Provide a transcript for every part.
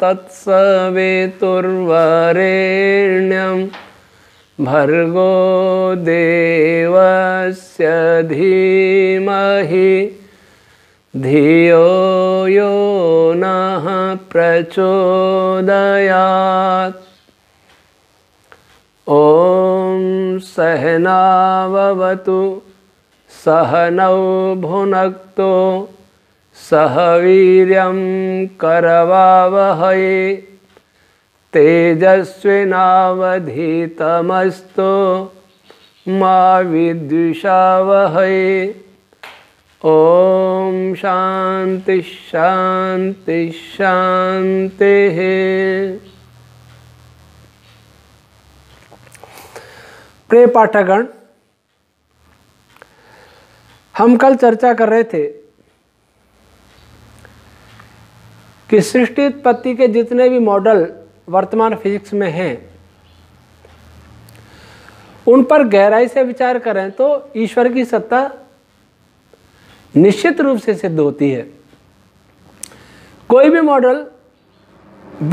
तत्सवितुर्वरेण्यं भर्गो देवस्य धीमहि धियो यो नः प्रचोदयात् ॐ सहनावतु सहनौ भुनक्तो सह वीर करवावह तेजस्वीनावधीतमस्त मा वह ओ शांति शांति शांति प्रे पाठगण हम कल चर्चा कर रहे थे कि सृष्टि उत्पत्ति के जितने भी मॉडल वर्तमान फिजिक्स में हैं उन पर गहराई से विचार करें तो ईश्वर की सत्ता निश्चित रूप से सिद्ध होती है कोई भी मॉडल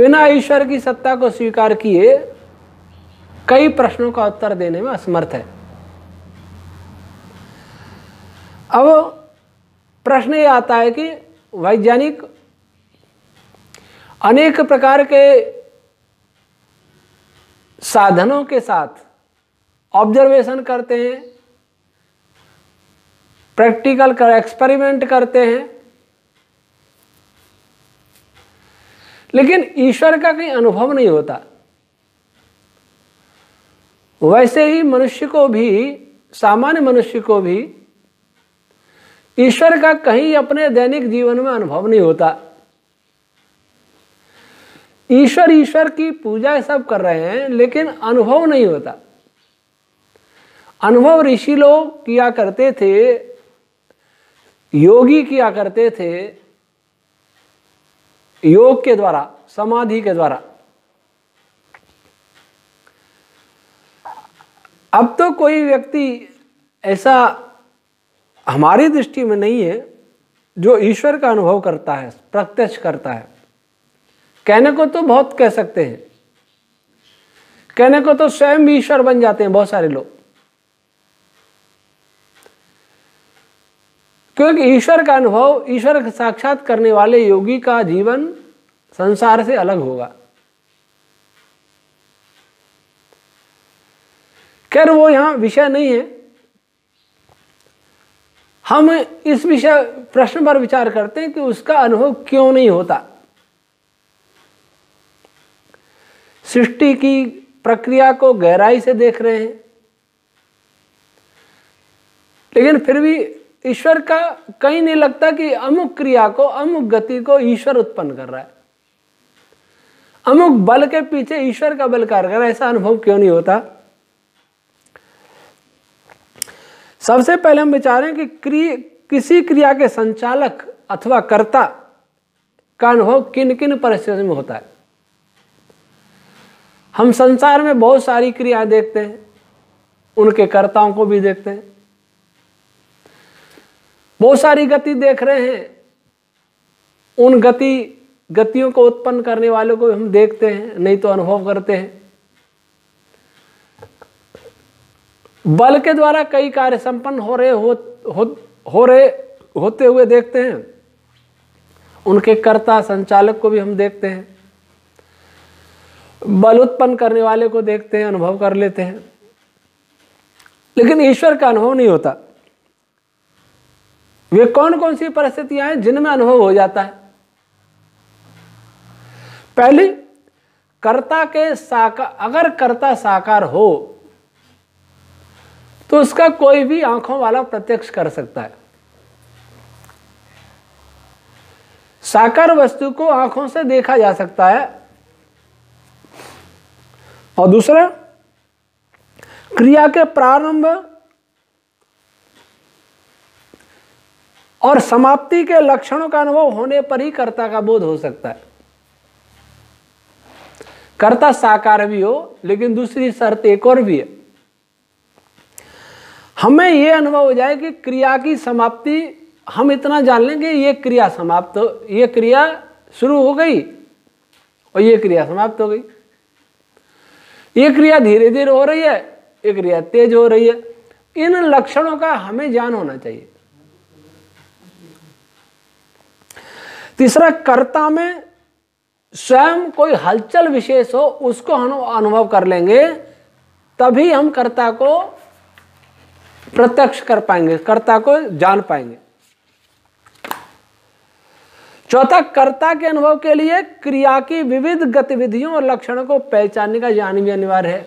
बिना ईश्वर की सत्ता को स्वीकार किए कई प्रश्नों का उत्तर देने में असमर्थ है अब प्रश्न ये आता है कि वैज्ञानिक अनेक प्रकार के साधनों के साथ ऑब्जर्वेशन करते हैं प्रैक्टिकल कर एक्सपेरिमेंट करते हैं लेकिन ईश्वर का कहीं अनुभव नहीं होता वैसे ही मनुष्य को भी सामान्य मनुष्य को भी ईश्वर का कहीं अपने दैनिक जीवन में अनुभव नहीं होता ईश्वर ईश्वर की पूजा सब कर रहे हैं लेकिन अनुभव नहीं होता अनुभव ऋषि लोग किया करते थे योगी किया करते थे योग के द्वारा समाधि के द्वारा अब तो कोई व्यक्ति ऐसा हमारी दृष्टि में नहीं है जो ईश्वर का अनुभव करता है प्रत्यक्ष करता है कहने को तो बहुत कह सकते हैं कहने को तो स्वयं भी ईश्वर बन जाते हैं बहुत सारे लोग क्योंकि ईश्वर का अनुभव ईश्वर साक्षात करने वाले योगी का जीवन संसार से अलग होगा खैर वो यहां विषय नहीं है हम इस विषय प्रश्न पर विचार करते हैं कि उसका अनुभव क्यों नहीं होता सृष्टि की प्रक्रिया को गहराई से देख रहे हैं लेकिन फिर भी ईश्वर का कहीं नहीं लगता कि अमुक क्रिया को अमुक गति को ईश्वर उत्पन्न कर रहा है अमुक बल के पीछे ईश्वर का बल कार्य कर रहा है ऐसा अनुभव क्यों नहीं होता सबसे पहले हम विचारें कि क्रिय किसी क्रिया के संचालक अथवा कर्ता का अनुभव किन किन परिस्थितियों में होता है हम संसार में बहुत सारी क्रिया देखते हैं उनके कर्ताओं को भी देखते हैं बहुत सारी गति देख रहे हैं उन गति गतियों को उत्पन्न करने वालों को हम देखते हैं नहीं तो अनुभव करते हैं बल के द्वारा कई कार्य संपन्न हो रहे हो, हो, हो रहे होते हुए देखते हैं उनके कर्ता संचालक को भी हम देखते हैं बल उत्पन्न करने वाले को देखते हैं अनुभव कर लेते हैं लेकिन ईश्वर का अनुभव नहीं होता वे कौन कौन सी परिस्थितियां हैं जिनमें अनुभव हो जाता है पहली कर्ता के साकार अगर कर्ता साकार हो तो उसका कोई भी आंखों वाला प्रत्यक्ष कर सकता है साकार वस्तु को आंखों से देखा जा सकता है और दूसरा क्रिया के प्रारंभ और समाप्ति के लक्षणों का अनुभव होने पर ही कर्ता का बोध हो सकता है कर्ता साकार भी हो लेकिन दूसरी शर्त एक और भी है हमें यह अनुभव हो जाए कि क्रिया की समाप्ति हम इतना जान लेंगे ये क्रिया समाप्त हो ये क्रिया शुरू हो गई और ये क्रिया समाप्त हो गई ये क्रिया धीरे धीरे हो रही है ये क्रिया तेज हो रही है इन लक्षणों का हमें ज्ञान होना चाहिए तीसरा कर्ता में स्वयं कोई हलचल विशेष हो उसको हम अनुभव कर लेंगे तभी हम कर्ता को प्रत्यक्ष कर पाएंगे कर्ता को जान पाएंगे चौथा कर्ता के अनुभव के लिए क्रिया की विविध गतिविधियों और लक्षणों को पहचानने का ज्ञान भी अनिवार्य है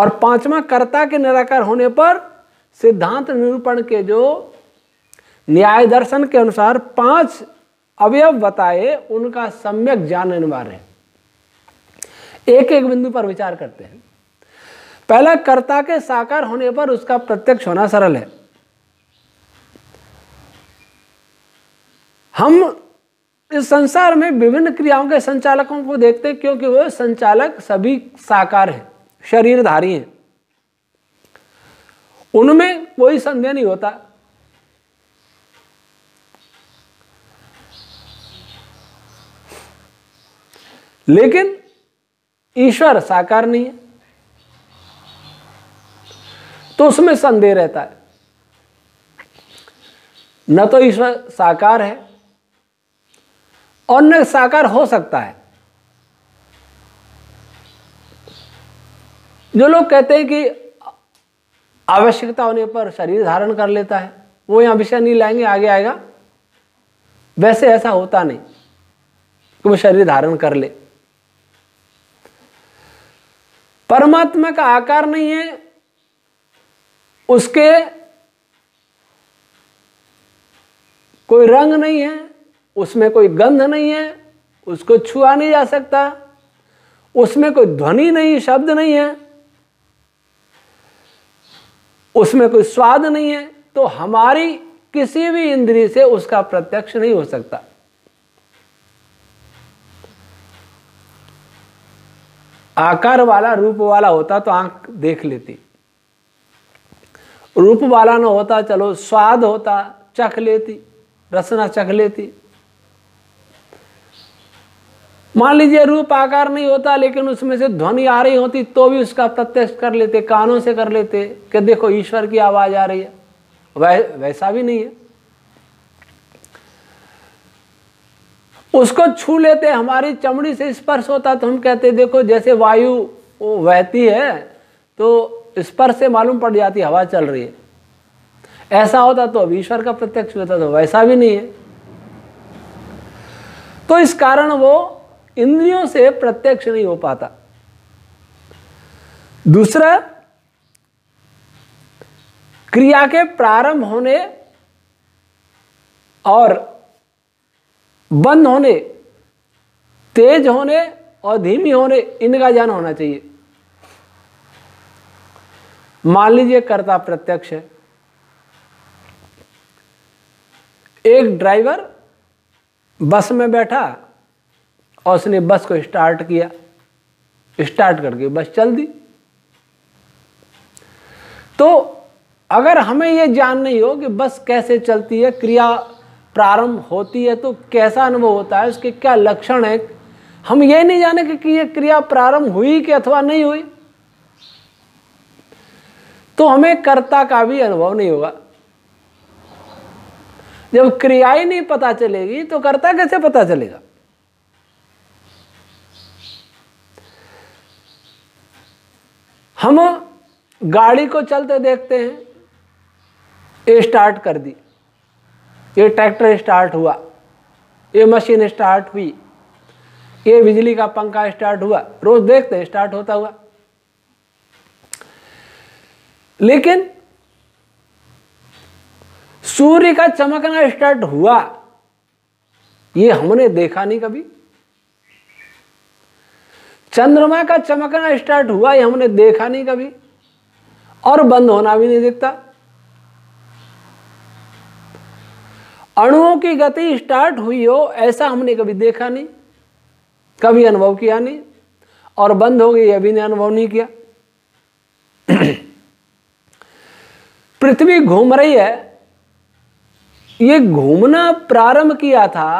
और पांचवा कर्ता के निराकार होने पर सिद्धांत निरूपण के जो न्याय दर्शन के अनुसार पांच अवयव बताए उनका सम्यक ज्ञान अनिवार्य है एक एक बिंदु पर विचार करते हैं पहला कर्ता के साकार होने पर उसका प्रत्यक्ष होना सरल है हम इस संसार में विभिन्न क्रियाओं के संचालकों को देखते हैं क्योंकि वह संचालक सभी साकार हैं शरीरधारी हैं उनमें कोई संदेह नहीं होता लेकिन ईश्वर साकार नहीं है तो उसमें संदेह रहता है न तो ईश्वर साकार है अन्न साकार हो सकता है जो लोग कहते हैं कि आवश्यकता होने पर शरीर धारण कर लेता है वो यहां विषय नहीं लाएंगे आगे आएगा वैसे ऐसा होता नहीं कि वो शरीर धारण कर ले परमात्मा का आकार नहीं है उसके कोई रंग नहीं है उसमें कोई गंध नहीं है उसको छुआ नहीं जा सकता उसमें कोई ध्वनि नहीं शब्द नहीं है उसमें कोई स्वाद नहीं है तो हमारी किसी भी इंद्रिय से उसका प्रत्यक्ष नहीं हो सकता आकार वाला रूप वाला होता तो आंख देख लेती रूप वाला ना होता चलो स्वाद होता चख लेती रसना चख लेती मान लीजिए रूप आकार नहीं होता लेकिन उसमें से ध्वनि आ रही होती तो भी उसका प्रत्यक्ष कर लेते कानों से कर लेते कि देखो ईश्वर की आवाज आ रही है वै, वैसा भी नहीं है उसको छू लेते हमारी चमड़ी से स्पर्श होता तो हम कहते देखो जैसे वायु वहती है तो स्पर्श से मालूम पड़ जाती हवा चल रही है ऐसा होता तो अब ईश्वर का प्रत्यक्ष होता तो वैसा भी नहीं है तो इस कारण वो इंद्रियों से प्रत्यक्ष नहीं हो पाता दूसरा क्रिया के प्रारंभ होने और बंद होने तेज होने और धीमी होने इनका ज्ञान होना चाहिए मान लीजिए कर्ता प्रत्यक्ष है एक ड्राइवर बस में बैठा और उसने बस को स्टार्ट किया स्टार्ट करके बस चल दी तो अगर हमें यह जान नहीं हो कि बस कैसे चलती है क्रिया प्रारंभ होती है तो कैसा अनुभव होता है उसके क्या लक्षण है हम ये नहीं जाने कि, कि यह क्रिया प्रारंभ हुई कि अथवा नहीं हुई तो हमें कर्ता का भी अनुभव नहीं होगा जब क्रिया ही नहीं पता चलेगी तो कर्ता कैसे पता चलेगा हम गाड़ी को चलते देखते हैं ये स्टार्ट कर दी ये ट्रैक्टर स्टार्ट हुआ ये मशीन स्टार्ट हुई ये बिजली का पंखा स्टार्ट हुआ रोज देखते हैं स्टार्ट होता हुआ लेकिन सूर्य का चमकना स्टार्ट हुआ ये हमने देखा नहीं कभी चंद्रमा का चमकना स्टार्ट हुआ ही हमने देखा नहीं कभी और बंद होना भी नहीं दिखता अणुओं की गति स्टार्ट हुई हो ऐसा हमने कभी देखा नहीं कभी अनुभव किया नहीं और बंद हो गई यह भी अनुभव नहीं किया पृथ्वी घूम रही है ये घूमना प्रारंभ किया था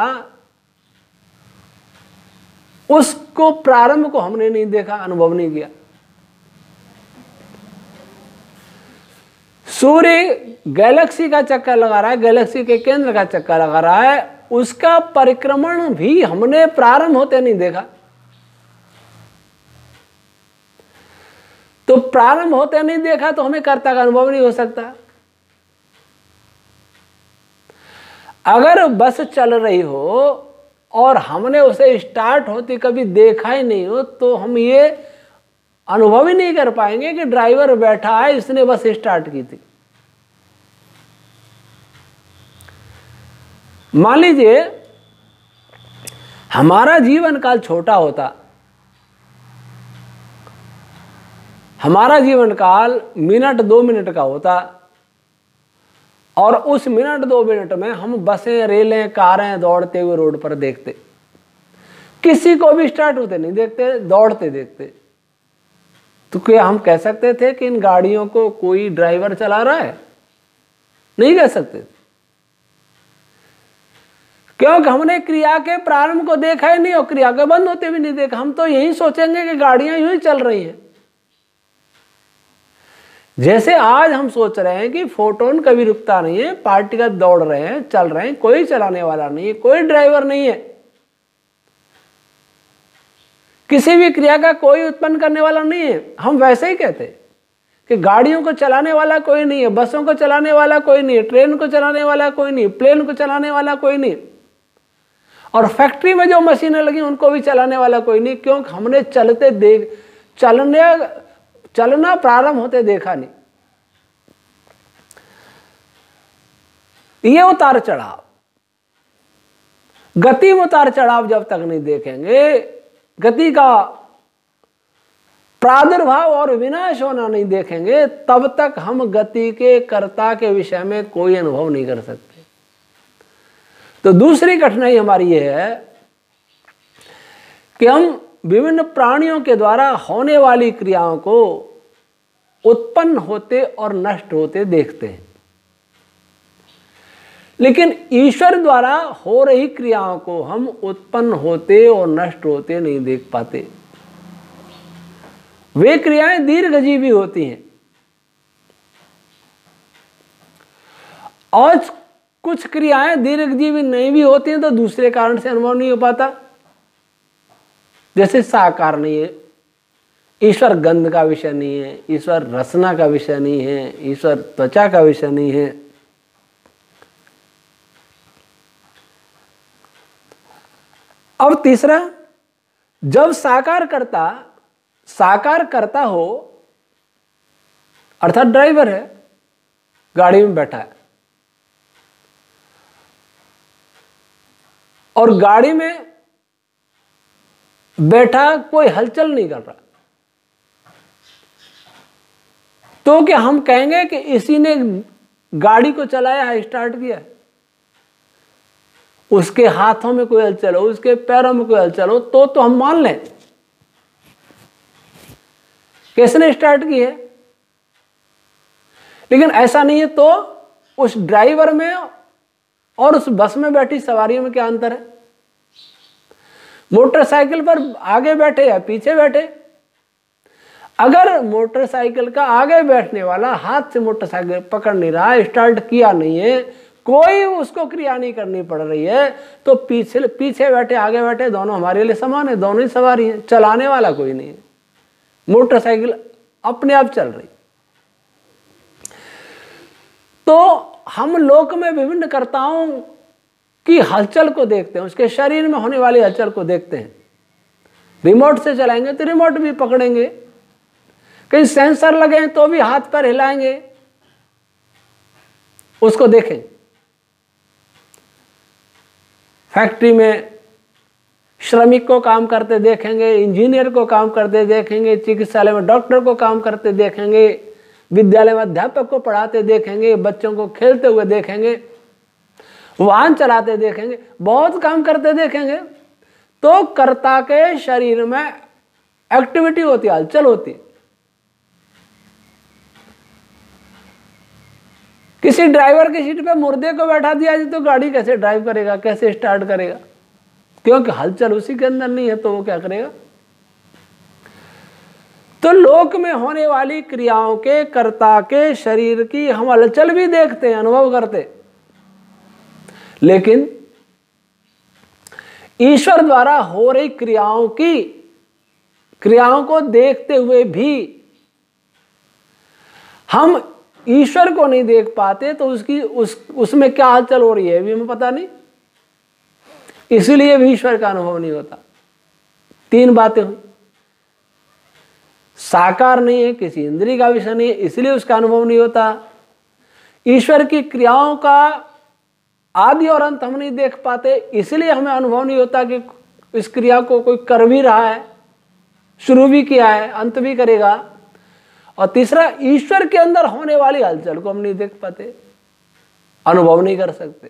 उस को प्रारंभ को हमने नहीं देखा अनुभव नहीं किया सूर्य गैलेक्सी का चक्कर लगा रहा है गैलेक्सी के केंद्र का चक्कर लगा रहा है उसका परिक्रमण भी हमने प्रारंभ होते नहीं देखा तो प्रारंभ होते नहीं देखा तो हमें कर्ता का अनुभव नहीं हो सकता अगर बस चल रही हो और हमने उसे स्टार्ट होती कभी देखा ही नहीं हो तो हम ये अनुभव ही नहीं कर पाएंगे कि ड्राइवर बैठा है इसने बस स्टार्ट की थी मान लीजिए हमारा जीवन काल छोटा होता हमारा जीवन काल मिनट दो मिनट का होता और उस मिनट दो मिनट में हम बसें रेलें कारें दौड़ते हुए रोड पर देखते किसी को भी स्टार्ट होते नहीं देखते दौड़ते देखते तो क्या हम कह सकते थे कि इन गाड़ियों को कोई ड्राइवर चला रहा है नहीं कह सकते क्योंकि हमने क्रिया के प्रारंभ को देखा ही नहीं और क्रिया के बंद होते भी नहीं देखा हम तो यही सोचेंगे कि गाड़ियां यूं ही चल रही हैं जैसे आज हम सोच रहे हैं कि फोटोन कभी रुकता नहीं है पार्टिकल दौड़ रहे हैं चल रहे हैं कोई चलाने वाला नहीं है कोई ड्राइवर नहीं है किसी भी क्रिया का कोई उत्पन्न करने वाला नहीं है हम वैसे ही कहते हैं कि गाड़ियों को चलाने वाला कोई नहीं है बसों को चलाने वाला कोई नहीं है ट्रेन को चलाने वाला कोई नहीं प्लेन को चलाने वाला कोई नहीं और फैक्ट्री में जो मशीनें लगी उनको भी चलाने वाला कोई नहीं क्योंकि हमने चलते देख चलने चलना प्रारंभ होते देखा नहीं ये उतार चढ़ाव गति में उतार चढ़ाव जब तक नहीं देखेंगे गति का प्रादुर्भाव और विनाश होना नहीं देखेंगे तब तक हम गति के कर्ता के विषय में कोई अनुभव नहीं कर सकते तो दूसरी कठिनाई हमारी यह है कि हम विभिन्न प्राणियों के द्वारा होने वाली क्रियाओं को उत्पन्न होते और नष्ट होते देखते हैं लेकिन ईश्वर द्वारा हो रही क्रियाओं को हम उत्पन्न होते और नष्ट होते नहीं देख पाते वे क्रियाएं दीर्घजीवी होती हैं और कुछ क्रियाएं दीर्घजीवी नहीं भी होती हैं तो दूसरे कारण से अनुभव नहीं हो पाता जैसे साकार नहीं है ईश्वर गंध का विषय नहीं है ईश्वर रसना का विषय नहीं है ईश्वर त्वचा का विषय नहीं है और तीसरा जब साकार करता साकार करता हो अर्थात ड्राइवर है गाड़ी में बैठा है और गाड़ी में बैठा कोई हलचल नहीं कर रहा तो क्या हम कहेंगे कि इसी ने गाड़ी को चलाया है स्टार्ट किया उसके हाथों में कोई हलचल हो उसके पैरों में कोई हलचल हो तो तो हम मान लें किसने स्टार्ट की है लेकिन ऐसा नहीं है तो उस ड्राइवर में और उस बस में बैठी सवारियों में क्या अंतर है मोटरसाइकिल पर आगे बैठे या पीछे बैठे अगर मोटरसाइकिल का आगे बैठने वाला हाथ से मोटरसाइकिल पकड़ नहीं रहा स्टार्ट किया नहीं है कोई उसको क्रिया नहीं करनी पड़ रही है तो पीछे पीछे बैठे आगे बैठे दोनों हमारे लिए समान है दोनों ही सवारी है चलाने वाला कोई नहीं है मोटरसाइकिल अपने आप चल रही तो हम लोक में विभिन्न कर्ताओं की हलचल को देखते हैं उसके शरीर में होने वाली हलचल को देखते हैं रिमोट से चलाएंगे तो रिमोट भी पकड़ेंगे कहीं सेंसर लगे तो भी हाथ पर हिलाएंगे उसको देखें फैक्ट्री में श्रमिक को काम करते देखेंगे इंजीनियर को काम करते देखेंगे चिकित्सालय में डॉक्टर को काम करते देखेंगे विद्यालय में अध्यापक को पढ़ाते देखेंगे बच्चों को खेलते हुए देखेंगे वाहन चलाते देखेंगे बहुत काम करते देखेंगे तो कर्ता के शरीर में एक्टिविटी होती है हलचल होती किसी ड्राइवर की सीट पे मुर्दे को बैठा दिया जाए तो गाड़ी कैसे ड्राइव करेगा कैसे स्टार्ट करेगा क्योंकि हलचल उसी के अंदर नहीं है तो वो क्या करेगा तो लोक में होने वाली क्रियाओं के कर्ता के शरीर की हम हलचल भी देखते हैं अनुभव करते हैं लेकिन ईश्वर द्वारा हो रही क्रियाओं की क्रियाओं को देखते हुए भी हम ईश्वर को नहीं देख पाते तो उसकी उस उसमें क्या हलचल हो रही है भी हमें पता नहीं इसलिए भी ईश्वर का अनुभव नहीं होता तीन बातें हुई साकार नहीं है किसी इंद्री का विषय नहीं है इसलिए उसका अनुभव नहीं होता ईश्वर की क्रियाओं का आदि और अंत हम नहीं देख पाते इसलिए हमें अनुभव नहीं होता कि इस क्रिया को कोई कर भी रहा है शुरू भी किया है अंत भी करेगा और तीसरा ईश्वर के अंदर होने वाली हलचल को हम नहीं देख पाते अनुभव नहीं कर सकते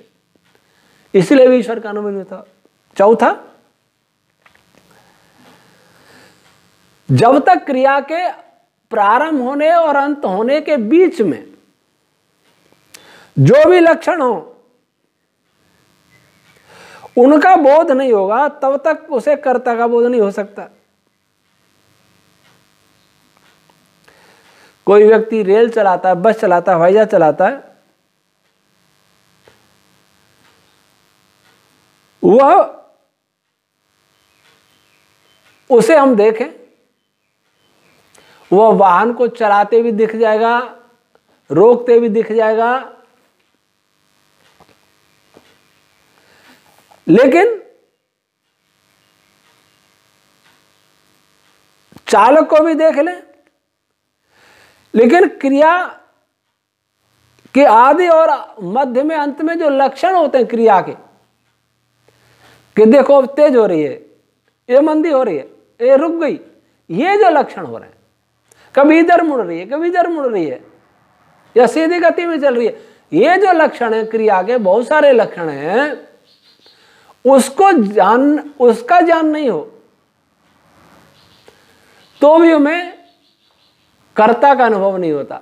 इसलिए भी ईश्वर का अनुभव नहीं होता चौथा जब तक क्रिया के प्रारंभ होने और अंत होने के बीच में जो भी लक्षण हो उनका बोध नहीं होगा तब तक उसे कर्ता का बोध नहीं हो सकता कोई व्यक्ति रेल चलाता है बस चलाता है हवाई जहाज चलाता है वह उसे हम देखें वह वाहन को चलाते भी दिख जाएगा रोकते भी दिख जाएगा लेकिन चालक को भी देख लें लेकिन क्रिया के आदि और मध्य में अंत में जो लक्षण होते हैं क्रिया के कि देखो अब तेज हो रही है ये मंदी हो रही है ये रुक गई ये जो लक्षण हो रहे हैं कभी इधर मुड़ रही है कभी इधर मुड़ रही है या सीधी गति में चल रही है ये जो लक्षण है क्रिया के बहुत सारे लक्षण हैं उसको जान उसका ज्ञान नहीं हो तो भी हमें कर्ता का अनुभव नहीं होता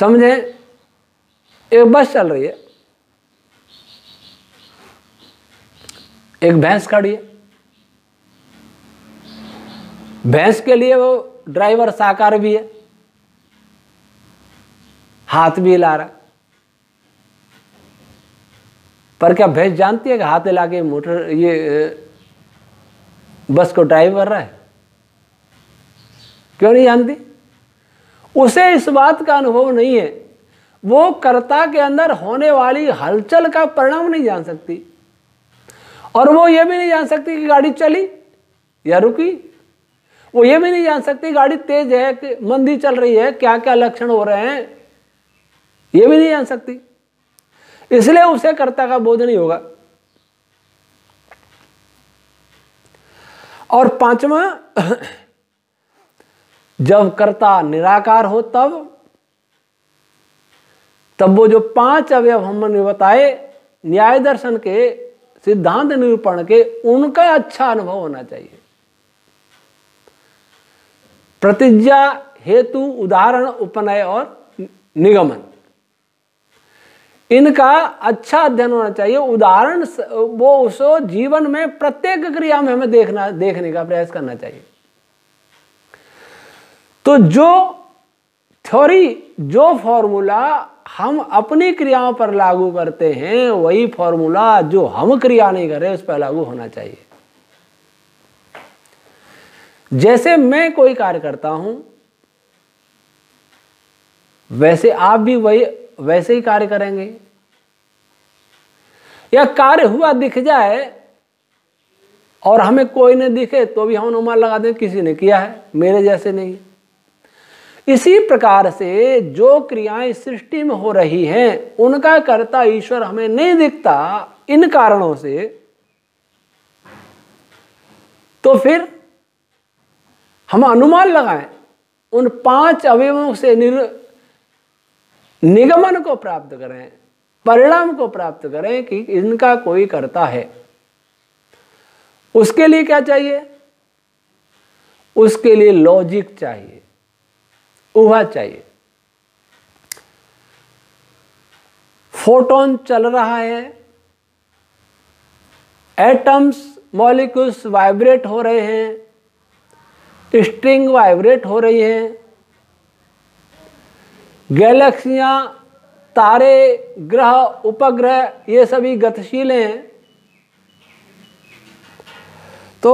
समझे एक बस चल रही है एक भैंस खड़ी है भैंस के लिए वो ड्राइवर साकार भी है हाथ भी ला रहा पर क्या भैंस जानती है कि हाथ हिला के मोटर ये बस को ड्राइव कर रहा है क्यों नहीं जानती उसे इस बात का अनुभव नहीं है वो कर्ता के अंदर होने वाली हलचल का परिणाम नहीं जान सकती और वो ये भी नहीं जान सकती कि गाड़ी चली या रुकी वो ये भी नहीं जान सकती गाड़ी तेज है कि मंदी चल रही है क्या क्या लक्षण हो रहे हैं ये भी नहीं जान सकती इसलिए उसे कर्ता का बोध नहीं होगा और पांचवा जब कर्ता निराकार हो तब तब वो जो पांच अवयव हमने बताए न्याय दर्शन के सिद्धांत निरूपण के उनका अच्छा अनुभव होना चाहिए प्रतिज्ञा हेतु उदाहरण उपनय और निगमन इनका अच्छा अध्ययन होना चाहिए उदाहरण वो उस जीवन में प्रत्येक क्रिया में हमें देखना देखने का प्रयास करना चाहिए तो जो थ्योरी जो फॉर्मूला हम अपनी क्रियाओं पर लागू करते हैं वही फॉर्मूला जो हम क्रिया नहीं कर रहे उस पर लागू होना चाहिए जैसे मैं कोई कार्य करता हूं वैसे आप भी वही वैसे ही कार्य करेंगे या कार्य हुआ दिख जाए और हमें कोई नहीं दिखे तो भी हम अनुमान लगा दें किसी ने किया है मेरे जैसे नहीं इसी प्रकार से जो क्रियाएं सृष्टि में हो रही हैं उनका कर्ता ईश्वर हमें नहीं दिखता इन कारणों से तो फिर हम अनुमान लगाएं उन पांच अवयवों से निगमन को प्राप्त करें परिणाम को प्राप्त करें कि इनका कोई करता है उसके लिए क्या चाहिए उसके लिए लॉजिक चाहिए उहा चाहिए फोटोन चल रहा है एटम्स मॉलिक्यूल्स वाइब्रेट हो रहे हैं स्ट्रिंग वाइब्रेट हो रही है गैलेक्सियाँ तारे ग्रह उपग्रह ये सभी गतिशील हैं तो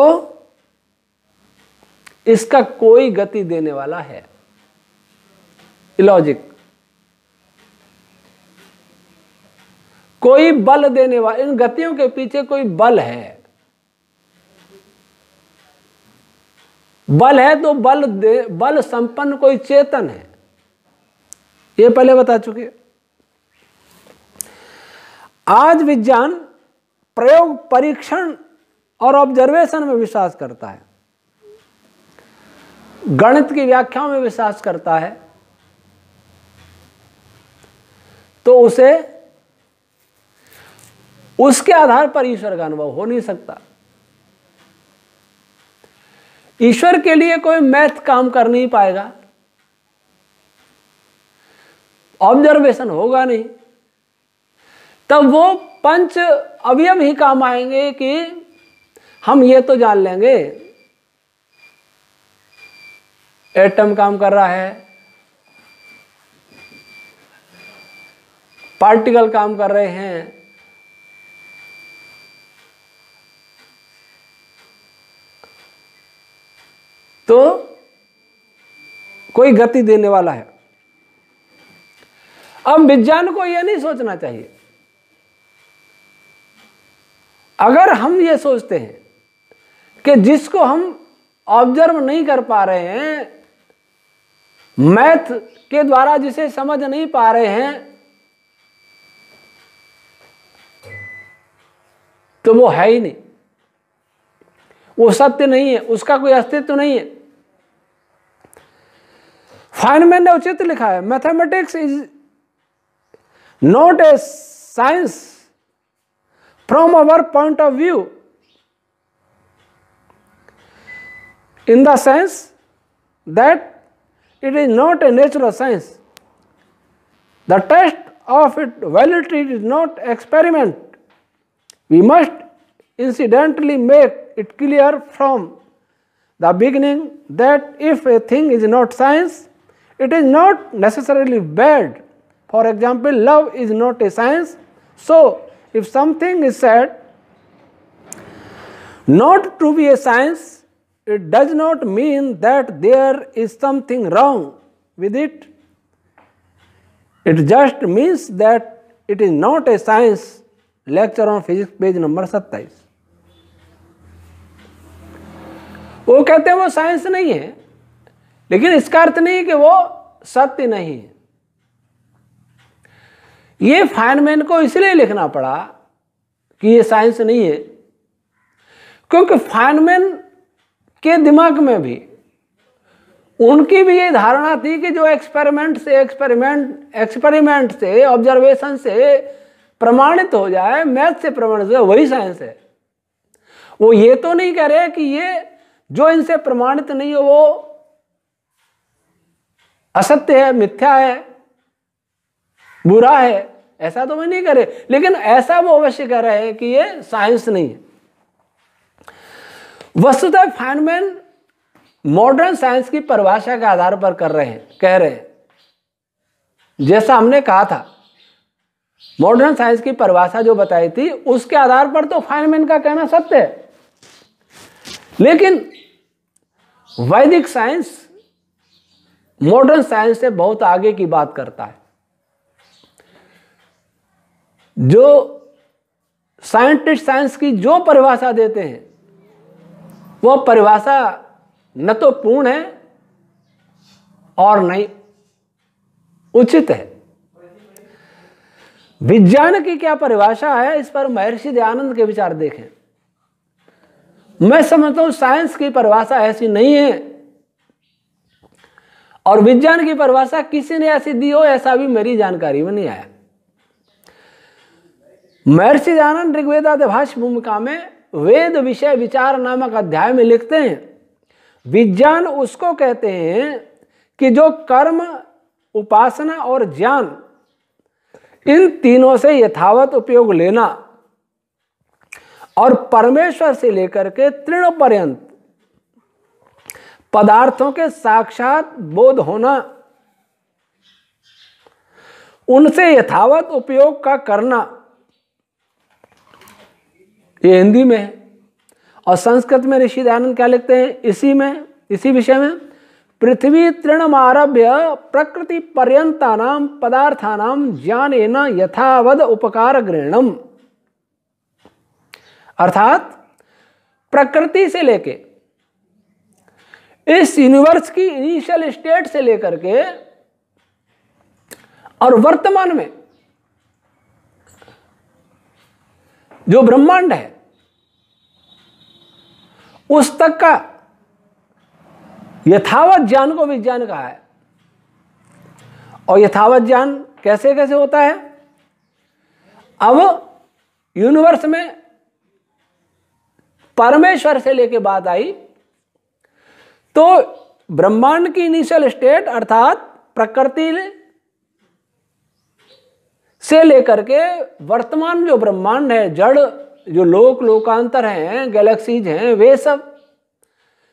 इसका कोई गति देने वाला है इलॉजिक कोई बल देने वाला इन गतियों के पीछे कोई बल है बल है तो बल दे बल संपन्न कोई चेतन है ये पहले बता चुके आज विज्ञान प्रयोग परीक्षण और ऑब्जर्वेशन में विश्वास करता है गणित की व्याख्याओं में विश्वास करता है तो उसे उसके आधार पर ईश्वर का अनुभव हो नहीं सकता ईश्वर के लिए कोई मैथ काम कर नहीं पाएगा ऑब्जर्वेशन होगा नहीं तब वो पंच अवयव ही काम आएंगे कि हम ये तो जान लेंगे एटम काम कर रहा है पार्टिकल काम कर रहे हैं तो कोई गति देने वाला है अब विज्ञान को यह नहीं सोचना चाहिए अगर हम ये सोचते हैं कि जिसको हम ऑब्जर्व नहीं कर पा रहे हैं मैथ के द्वारा जिसे समझ नहीं पा रहे हैं तो वो है ही नहीं वो सत्य नहीं है उसका कोई अस्तित्व तो नहीं है फाइनमैन ने उचित लिखा है mathematics is not a science from our point of view. In the sense that it is not a natural science. The test of its validity is not experiment. We must incidentally make it clear from the beginning that if a thing is not science, it is not necessarily bad for example love is not a science so if something is said not to be a science it does not mean that there is something wrong with it it just means that it is not a science lecture on physics page number सत्ताईस वो कहते हैं वो science नहीं है लेकिन इसका अर्थ नहीं कि वो सत्य नहीं है ये फाइनमैन को इसलिए लिखना पड़ा कि ये साइंस नहीं है क्योंकि फाइनमैन के दिमाग में भी उनकी भी ये धारणा थी कि जो एक्सपेरिमेंट से एक्सपेरिमेंट एक्सपेरिमेंट से ऑब्जर्वेशन से प्रमाणित हो जाए मैथ से प्रमाणित हो जाए वही साइंस है वो ये तो नहीं कह रहे कि ये जो इनसे प्रमाणित नहीं है वो असत्य है मिथ्या है बुरा है ऐसा तो वह नहीं करे लेकिन ऐसा वो अवश्य कर रहे हैं कि ये साइंस नहीं है वस्तुतः फाइनमैन मॉडर्न साइंस की परिभाषा के आधार पर कर रहे हैं कह रहे हैं जैसा हमने कहा था मॉडर्न साइंस की परिभाषा जो बताई थी उसके आधार पर तो फाइनमैन का कहना सत्य है लेकिन वैदिक साइंस मॉडर्न साइंस से बहुत आगे की बात करता है जो साइंटिस्ट साइंस की जो परिभाषा देते हैं वो परिभाषा न तो पूर्ण है और नहीं उचित है विज्ञान की क्या परिभाषा है इस पर महर्षि दयानंद के विचार देखें मैं समझता हूं साइंस की परिभाषा ऐसी नहीं है और विज्ञान की परिभाषा किसी ने ऐसी दी हो ऐसा भी मेरी जानकारी में नहीं आया महर्षि दयानंद ऋग्वेदाध्यास भूमिका में वेद विषय विचार नामक अध्याय में लिखते हैं विज्ञान उसको कहते हैं कि जो कर्म उपासना और ज्ञान इन तीनों से यथावत उपयोग लेना और परमेश्वर से लेकर के तृण पर्यंत पदार्थों के साक्षात बोध होना उनसे यथावत उपयोग का करना ये हिंदी में है और संस्कृत में ऋषि दयानंद क्या लिखते हैं इसी में इसी विषय में पृथ्वी तृणम आरभ्य प्रकृति पर्यंता नाम पदार्था नाम ज्ञान न यथावध उपकार ग्रहणम अर्थात प्रकृति से लेके इस यूनिवर्स की इनिशियल स्टेट से लेकर के और वर्तमान में जो ब्रह्मांड है उस तक का यथावत ज्ञान को विज्ञान कहा है और यथावत ज्ञान कैसे कैसे होता है अब यूनिवर्स में परमेश्वर से लेके बात आई तो ब्रह्मांड की इनिशियल स्टेट अर्थात प्रकृति से लेकर के वर्तमान जो ब्रह्मांड है जड़ जो लोक लोकांतर हैं गैलेक्सीज हैं वे सब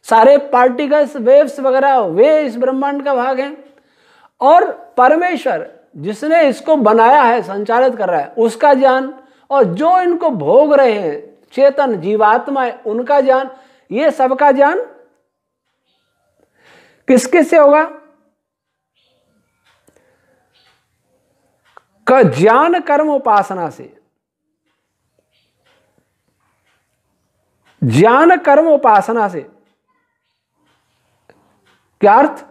सारे पार्टिकल्स वेव्स वगैरह वे इस ब्रह्मांड का भाग हैं और परमेश्वर जिसने इसको बनाया है संचालित कर रहा है उसका ज्ञान और जो इनको भोग रहे हैं चेतन जीवात्मा है उनका ज्ञान ये सबका ज्ञान किस किस से होगा का ज्ञान कर्म उपासना से ज्ञान कर्म उपासना से क्या अर्थ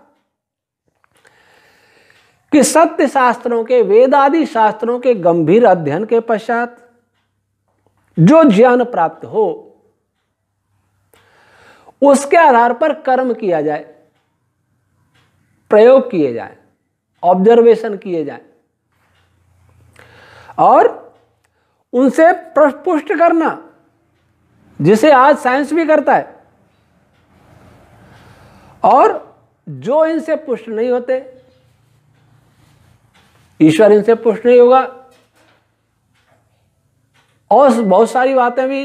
कि सत्य शास्त्रों के वेदादि शास्त्रों के गंभीर अध्ययन के पश्चात जो ज्ञान प्राप्त हो उसके आधार पर कर्म किया जाए प्रयोग किए जाए ऑब्जर्वेशन किए जाए और उनसे पुष्ट करना जिसे आज साइंस भी करता है और जो इनसे पुष्ट नहीं होते ईश्वर इनसे पुष्ट नहीं होगा और बहुत सारी बातें भी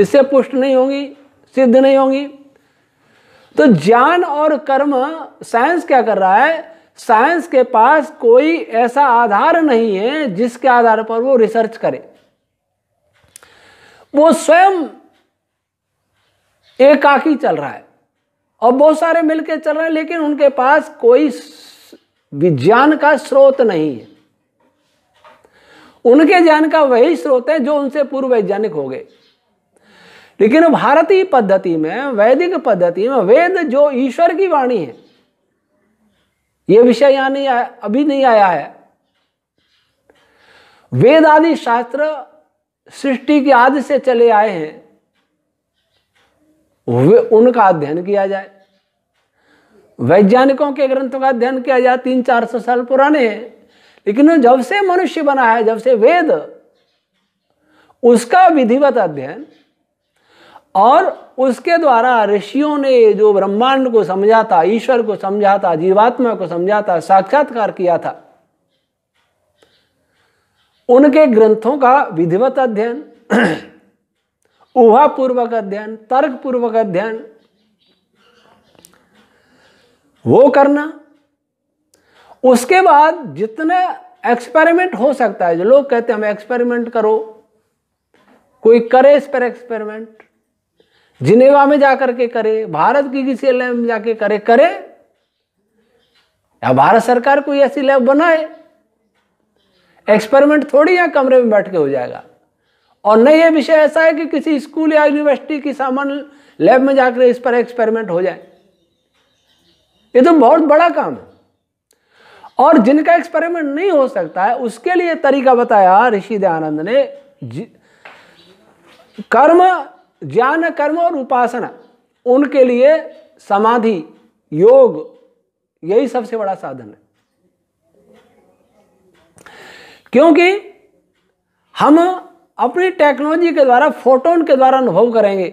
इससे पुष्ट नहीं होंगी सिद्ध नहीं होंगी तो ज्ञान और कर्म साइंस क्या कर रहा है साइंस के पास कोई ऐसा आधार नहीं है जिसके आधार पर वो रिसर्च करे वो स्वयं एकाकी चल रहा है और बहुत सारे मिलके चल रहे हैं लेकिन उनके पास कोई विज्ञान का स्रोत नहीं है उनके ज्ञान का वही स्रोत है जो उनसे पूर्व वैज्ञानिक हो गए लेकिन भारतीय पद्धति में वैदिक पद्धति में वेद जो ईश्वर की वाणी है यह विषय यहां नहीं आया अभी नहीं आया है वेद आदि शास्त्र सृष्टि के आदि से चले आए हैं वे उनका अध्ययन किया जाए वैज्ञानिकों के ग्रंथों का अध्ययन किया जाए तीन चार सौ साल पुराने हैं लेकिन जब से मनुष्य बना है जब से वेद उसका विधिवत अध्ययन और उसके द्वारा ऋषियों ने जो ब्रह्मांड को समझा था ईश्वर को समझा था जीवात्मा को समझा था साक्षात्कार किया था उनके ग्रंथों का विधिवत अध्ययन ऊहापूर्वक अध्ययन तर्कपूर्वक अध्ययन वो करना उसके बाद जितना एक्सपेरिमेंट हो सकता है जो लोग कहते हैं हम एक्सपेरिमेंट करो कोई करे इस पर एक्सपेरिमेंट जिनेवा में जाकर के करे भारत की किसी लैब में जाके करे करे या भारत सरकार कोई ऐसी लैब बनाए एक्सपेरिमेंट थोड़ी यहाँ कमरे में बैठ के हो जाएगा और नहीं ये विषय ऐसा है कि किसी स्कूल या यूनिवर्सिटी की सामान्य लैब में जाकर इस पर एक्सपेरिमेंट हो जाए ये तो बहुत बड़ा काम है और जिनका एक्सपेरिमेंट नहीं हो सकता है उसके लिए तरीका बताया ऋषि दयानंद ने कर्म ज्ञान कर्म और उपासना उनके लिए समाधि योग यही सबसे बड़ा साधन है क्योंकि हम अपनी टेक्नोलॉजी के द्वारा फोटोन के द्वारा अनुभव करेंगे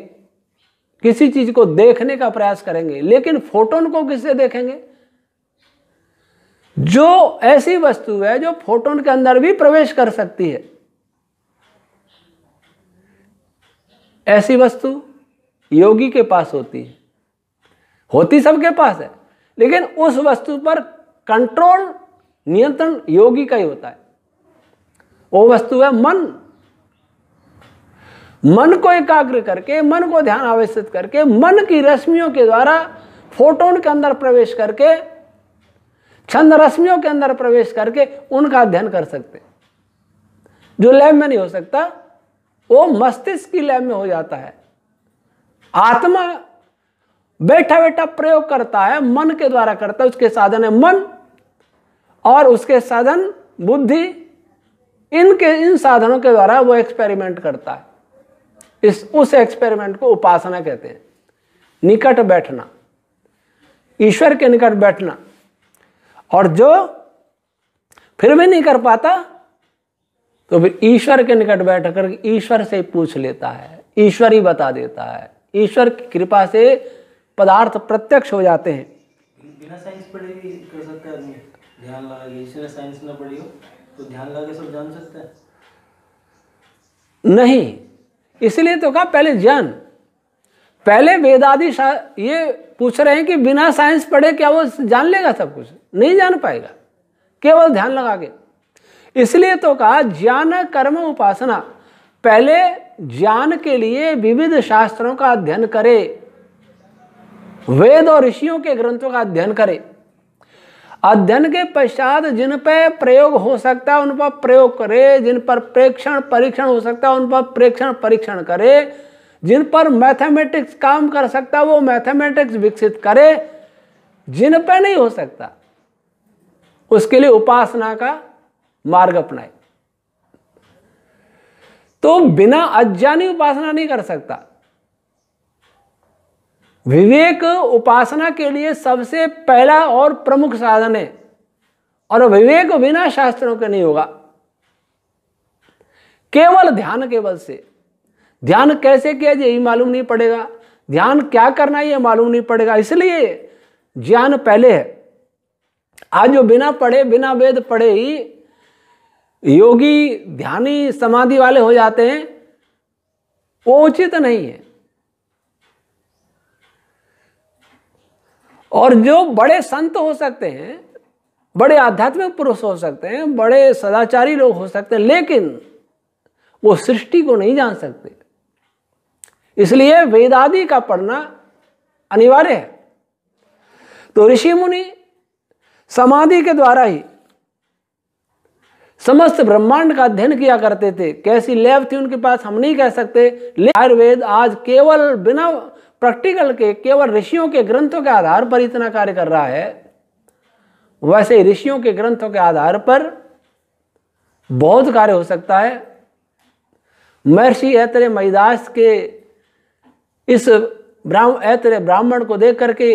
किसी चीज को देखने का प्रयास करेंगे लेकिन फोटोन को किससे देखेंगे जो ऐसी वस्तु है जो फोटोन के अंदर भी प्रवेश कर सकती है ऐसी वस्तु योगी के पास होती है होती सबके पास है लेकिन उस वस्तु पर कंट्रोल नियंत्रण योगी का ही होता है वो वस्तु है मन मन को एकाग्र करके मन को ध्यान आवेशित करके मन की रश्मियों के द्वारा फोटोन के अंदर प्रवेश करके छंद रश्मियों के अंदर प्रवेश करके उनका अध्ययन कर सकते जो लैब में नहीं हो सकता वो मस्तिष्क की लैब में हो जाता है आत्मा बैठा बैठा प्रयोग करता है मन के द्वारा करता है उसके साधन है मन और उसके साधन बुद्धि इनके इन साधनों के द्वारा वो एक्सपेरिमेंट करता है इस उस एक्सपेरिमेंट को उपासना कहते हैं निकट बैठना ईश्वर के निकट बैठना और जो फिर भी नहीं कर पाता तो फिर ईश्वर के निकट बैठ कर ईश्वर से पूछ लेता है ईश्वर ही बता देता है ईश्वर की कृपा से पदार्थ प्रत्यक्ष हो जाते हैं बिना साइंस पढ़े भी कर सकता है ध्यान लगा ईश्वर साइंस ना पढ़ी हो तो नहीं इसलिए तो कहा पहले ज्ञान पहले वेदादि ये पूछ रहे हैं कि बिना साइंस पढ़े क्या वो जान लेगा सब कुछ नहीं जान पाएगा केवल ध्यान लगा के इसलिए तो कहा ज्ञान कर्म उपासना पहले ज्ञान के लिए विविध शास्त्रों का अध्ययन करे वेद और ऋषियों के ग्रंथों का अध्ययन करे अध्ययन के पश्चात जिन पर प्रयोग हो सकता है उन पर प्रयोग करे जिन पर प्रेक्षण परीक्षण हो सकता है उन पर प्रेक्षण परीक्षण करे जिन पर मैथमेटिक्स काम कर सकता है वो मैथमेटिक्स विकसित करे जिन पर नहीं हो सकता उसके लिए उपासना का मार्ग अपनाए तो बिना अज्ञानी उपासना नहीं कर सकता विवेक उपासना के लिए सबसे पहला और प्रमुख साधन है और विवेक बिना शास्त्रों के नहीं होगा केवल ध्यान के बल से ध्यान कैसे किया यही मालूम नहीं पड़ेगा ध्यान क्या करना है ये मालूम नहीं पड़ेगा इसलिए ज्ञान पहले है आज जो बिना पढ़े बिना वेद पढ़े ही योगी ध्यानी समाधि वाले हो जाते हैं वो उचित नहीं है और जो बड़े संत हो सकते हैं बड़े आध्यात्मिक पुरुष हो सकते हैं बड़े सदाचारी लोग हो सकते हैं लेकिन वो सृष्टि को नहीं जान सकते इसलिए वेदादि का पढ़ना अनिवार्य है तो ऋषि मुनि समाधि के द्वारा ही समस्त ब्रह्मांड का अध्ययन किया करते थे कैसी लैब थी उनके पास हम नहीं कह सकते आयुर्वेद आज केवल बिना प्रैक्टिकल के केवल ऋषियों के ग्रंथों के आधार पर इतना कार्य कर रहा है वैसे ऋषियों के ग्रंथों के आधार पर बहुत कार्य हो सकता है महर्षि ऐतरे मईदास के इस ब्राह्म ऐतरे ब्राह्मण को देख करके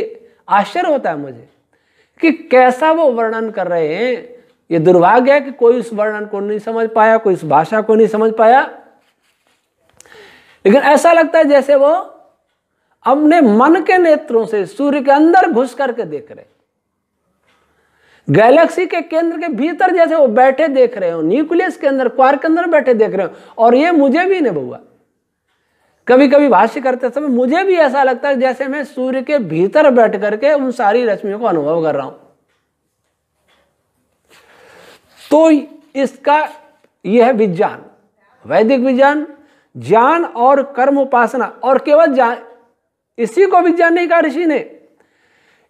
आश्चर्य होता है मुझे कि कैसा वो वर्णन कर रहे हैं ये दुर्भाग्य है कि कोई उस वर्णन को नहीं समझ पाया कोई उस भाषा को नहीं समझ पाया लेकिन ऐसा लगता है जैसे वो अपने मन के नेत्रों से सूर्य के अंदर घुस करके देख रहे गैलेक्सी के केंद्र के भीतर जैसे वो बैठे देख रहे हो न्यूक्लियस के अंदर क्वार के अंदर बैठे देख रहे हो और ये मुझे भी नहीं बहुआ कभी कभी भाष्य करते समय मुझे भी ऐसा लगता है जैसे मैं सूर्य के भीतर बैठ करके उन सारी रश्मियों को अनुभव कर रहा हूं तो इसका यह है विज्ञान वैदिक विज्ञान ज्ञान और कर्म उपासना और केवल इसी को वैज्ञानिक ऋषि ने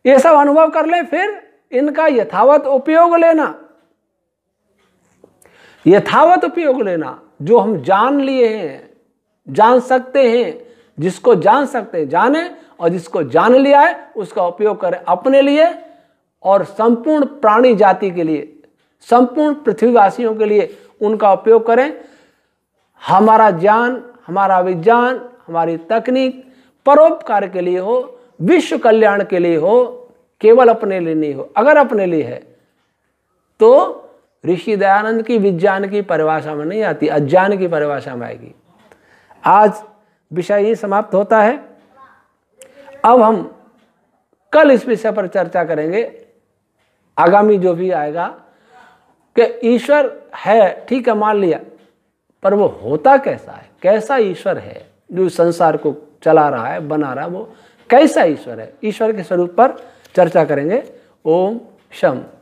ये सब अनुभव कर ले फिर इनका यथावत उपयोग लेना यथावत उपयोग लेना जो हम जान लिए हैं जान सकते हैं जिसको जान सकते हैं जाने और जिसको जान लिया है उसका उपयोग करें अपने लिए और संपूर्ण प्राणी जाति के लिए संपूर्ण पृथ्वीवासियों के लिए उनका उपयोग करें हमारा ज्ञान हमारा विज्ञान हमारी तकनीक परोपकार के लिए हो विश्व कल्याण के लिए हो केवल अपने लिए नहीं हो अगर अपने लिए है तो ऋषि दयानंद की विज्ञान की परिभाषा में नहीं आती अज्ञान की परिभाषा में आएगी आज विषय ही समाप्त होता है अब हम कल इस विषय पर चर्चा करेंगे आगामी जो भी आएगा कि ईश्वर है ठीक है मान लिया पर वो होता कैसा है कैसा ईश्वर है जो संसार को चला रहा है बना रहा है वो कैसा ईश्वर है ईश्वर के स्वरूप पर चर्चा करेंगे ओम शम